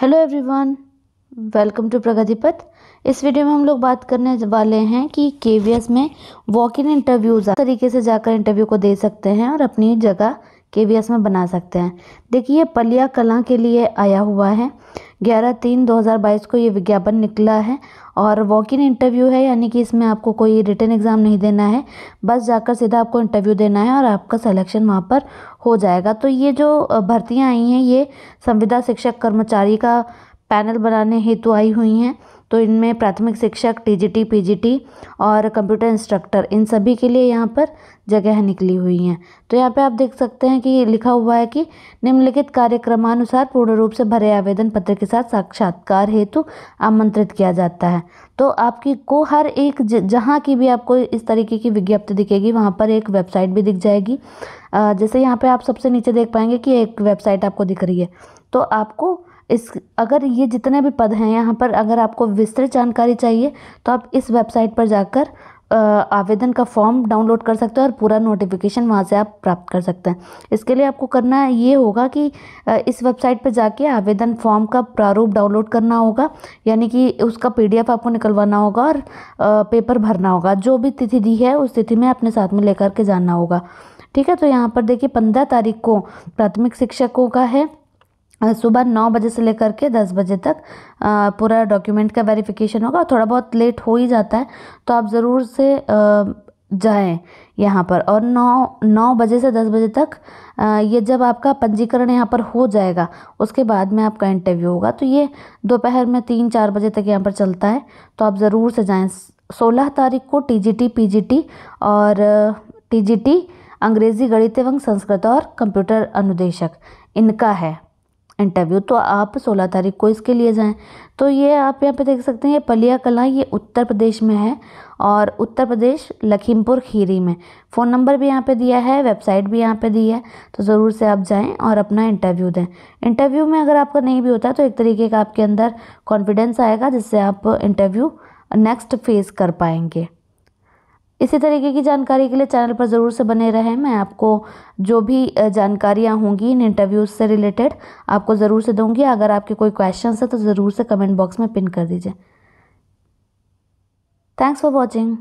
hello everyone welcome to Pragati Path इस video में हम लोग बात करने वाले हैं कि केवीएस में वॉक इन इंटरव्यूज़ तरीके से जाकर इंटरव्यू को दे सकते हैं और अपनी जगह के वी एस में बना सकते हैं देखिए पलिया कला के लिए आया हुआ है ग्यारह तीन दो हज़ार बाईस को ये विज्ञापन निकला है और वॉक इन इंटरव्यू है यानी कि इसमें आपको कोई रिटर्न एग्ज़ाम नहीं देना है बस जाकर सीधा आपको इंटरव्यू देना है और आपका सिलेक्शन वहाँ पर हो जाएगा तो ये जो भर्तियाँ आई हैं ये संविदा शिक्षक कर्मचारी का पैनल बनाने हेतु आई हुई हैं तो इनमें प्राथमिक शिक्षक टीजीटी पीजीटी और कंप्यूटर इंस्ट्रक्टर इन सभी के लिए यहाँ पर जगह निकली हुई हैं तो यहाँ पे आप देख सकते हैं कि लिखा हुआ है कि निम्नलिखित कार्यक्रमानुसार पूर्ण रूप से भरे आवेदन पत्र के साथ साक्षात्कार हेतु आमंत्रित किया जाता है तो आपकी को हर एक जहाँ की भी आपको इस तरीके की विज्ञप्ति दिखेगी वहाँ पर एक वेबसाइट भी दिख जाएगी जैसे यहाँ पर आप सबसे नीचे देख पाएंगे कि एक वेबसाइट आपको दिख रही है तो आपको इस अगर ये जितने भी पद हैं यहाँ पर अगर आपको विस्तृत जानकारी चाहिए तो आप इस वेबसाइट पर जाकर आवेदन का फॉर्म डाउनलोड कर सकते हैं और पूरा नोटिफिकेशन वहाँ से आप प्राप्त कर सकते हैं इसके लिए आपको करना ये होगा कि इस वेबसाइट पर जाके आवेदन फॉर्म का प्रारूप डाउनलोड करना होगा यानी कि उसका पीडीएफ आपको निकलवाना होगा और पेपर भरना होगा जो भी तिथि दी है उस तिथि में अपने साथ में लेकर के जाना होगा ठीक है तो यहाँ पर देखिए पंद्रह तारीख को प्राथमिक शिक्षकों का है सुबह नौ बजे से लेकर के दस बजे तक पूरा डॉक्यूमेंट का वेरिफिकेशन होगा थोड़ा बहुत लेट हो ही जाता है तो आप ज़रूर से जाएं यहाँ पर और नौ नौ बजे से दस बजे तक ये जब आपका पंजीकरण यहाँ पर हो जाएगा उसके बाद में आपका इंटरव्यू होगा तो ये दोपहर में तीन चार बजे तक यहाँ पर चलता है तो आप ज़रूर से जाएँ सोलह तारीख को जी टी और टी अंग्रेज़ी गणित एवं संस्कृत और कंप्यूटर अनुदेशक इनका है इंटरव्यू तो आप 16 तारीख को इसके लिए जाएं तो ये आप यहाँ पे देख सकते हैं ये पलिया कला ये उत्तर प्रदेश में है और उत्तर प्रदेश लखीमपुर खीरी में फ़ोन नंबर भी यहाँ पे दिया है वेबसाइट भी यहाँ पे दी है तो ज़रूर से आप जाएं और अपना इंटरव्यू दें इंटरव्यू में अगर आपका नहीं भी होता तो एक तरीके का आपके अंदर कॉन्फिडेंस आएगा जिससे आप इंटरव्यू नेक्स्ट फेस कर पाएंगे इसी तरीके की जानकारी के लिए चैनल पर ज़रूर से बने रहें मैं आपको जो भी जानकारियाँ होंगी इन इंटरव्यूज़ से रिलेटेड आपको ज़रूर से दूंगी अगर आपके कोई क्वेश्चन है तो ज़रूर से कमेंट बॉक्स में पिन कर दीजिए थैंक्स फॉर वॉचिंग